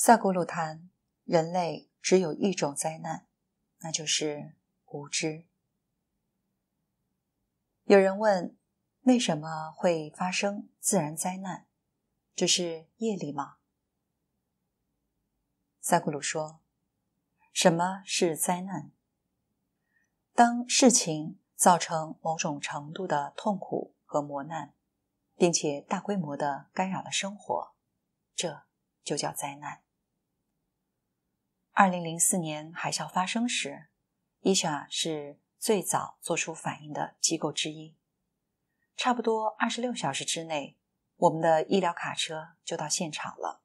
萨古鲁谈：人类只有一种灾难，那就是无知。有人问：为什么会发生自然灾难？这是业力吗？萨古鲁说：什么是灾难？当事情造成某种程度的痛苦和磨难，并且大规模地干扰了生活，这就叫灾难。二零零四年海啸发生时，伊莎是最早做出反应的机构之一。差不多二十六小时之内，我们的医疗卡车就到现场了。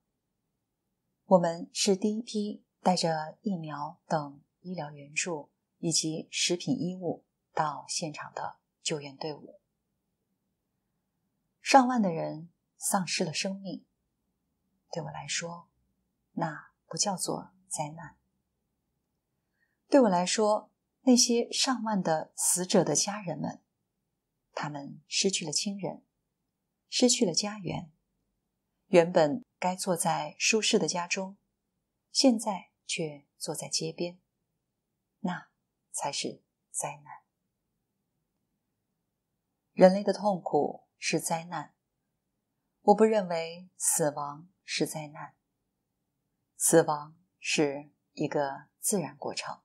我们是第一批带着疫苗等医疗援助以及食品、衣物到现场的救援队伍。上万的人丧失了生命，对我来说，那不叫做。灾难，对我来说，那些上万的死者的家人们，他们失去了亲人，失去了家园，原本该坐在舒适的家中，现在却坐在街边，那才是灾难。人类的痛苦是灾难，我不认为死亡是灾难，死亡。是一个自然过程，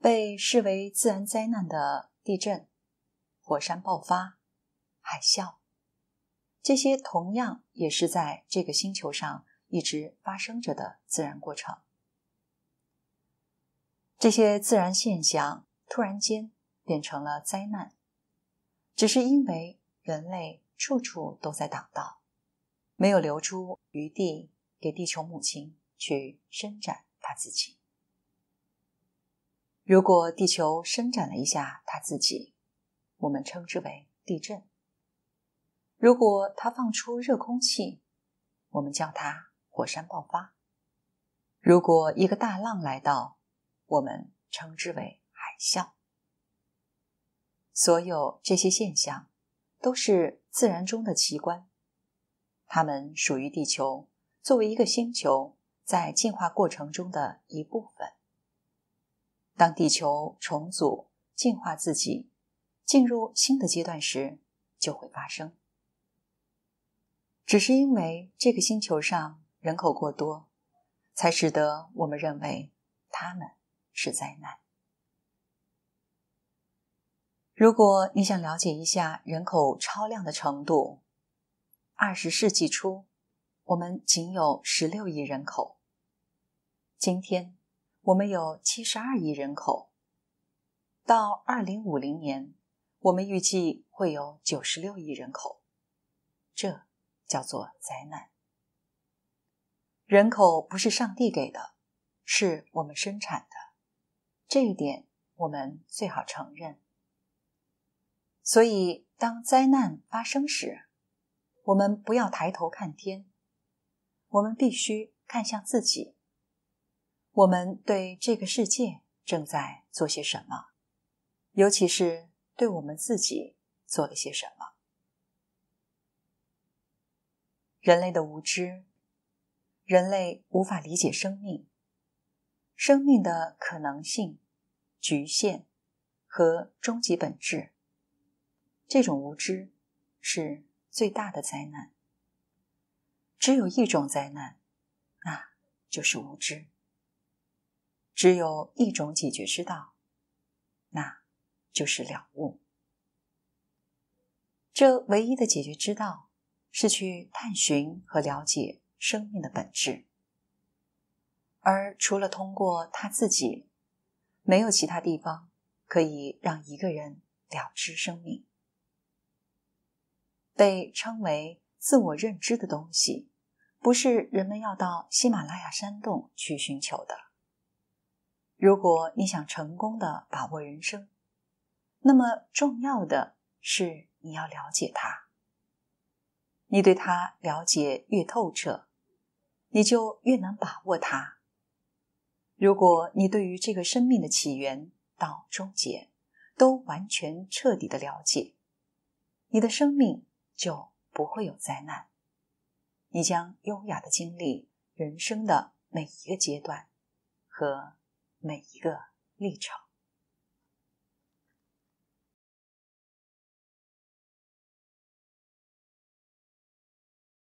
被视为自然灾难的地震、火山爆发、海啸，这些同样也是在这个星球上一直发生着的自然过程。这些自然现象突然间变成了灾难，只是因为人类处处都在挡道，没有留出余地。给地球母亲去伸展她自己。如果地球伸展了一下它自己，我们称之为地震；如果它放出热空气，我们叫它火山爆发；如果一个大浪来到，我们称之为海啸。所有这些现象都是自然中的奇观，它们属于地球。作为一个星球在进化过程中的一部分，当地球重组、进化自己，进入新的阶段时，就会发生。只是因为这个星球上人口过多，才使得我们认为他们是灾难。如果你想了解一下人口超量的程度，二十世纪初。我们仅有十六亿人口。今天，我们有七十二亿人口。到二零五零年，我们预计会有九十六亿人口。这叫做灾难。人口不是上帝给的，是我们生产的。这一点我们最好承认。所以，当灾难发生时，我们不要抬头看天。我们必须看向自己，我们对这个世界正在做些什么，尤其是对我们自己做了些什么。人类的无知，人类无法理解生命、生命的可能性、局限和终极本质。这种无知是最大的灾难。只有一种灾难，那就是无知；只有一种解决之道，那就是了悟。这唯一的解决之道是去探寻和了解生命的本质，而除了通过他自己，没有其他地方可以让一个人了知生命。被称为自我认知的东西。不是人们要到喜马拉雅山洞去寻求的。如果你想成功的把握人生，那么重要的是你要了解它。你对它了解越透彻，你就越能把握它。如果你对于这个生命的起源到终结都完全彻底的了解，你的生命就不会有灾难。你将优雅的经历人生的每一个阶段和每一个历程。